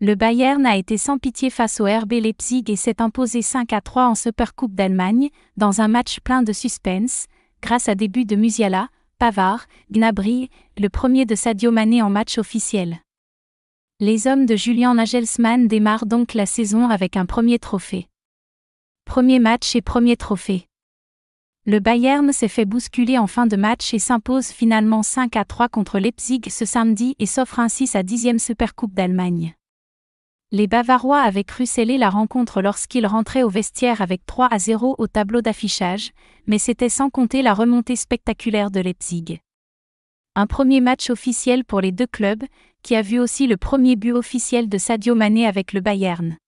Le Bayern a été sans pitié face au RB Leipzig et s'est imposé 5 à 3 en Supercoupe d'Allemagne, dans un match plein de suspense, grâce à des buts de Musiala, Pavard, Gnabry, le premier de Sadio Mané en match officiel. Les hommes de Julian Nagelsmann démarrent donc la saison avec un premier trophée. Premier match et premier trophée. Le Bayern s'est fait bousculer en fin de match et s'impose finalement 5 à 3 contre Leipzig ce samedi et s'offre ainsi sa dixième Supercoupe d'Allemagne. Les Bavarois avaient cru sceller la rencontre lorsqu'ils rentraient au vestiaire avec 3 à 0 au tableau d'affichage, mais c'était sans compter la remontée spectaculaire de Leipzig. Un premier match officiel pour les deux clubs, qui a vu aussi le premier but officiel de Sadio Mané avec le Bayern.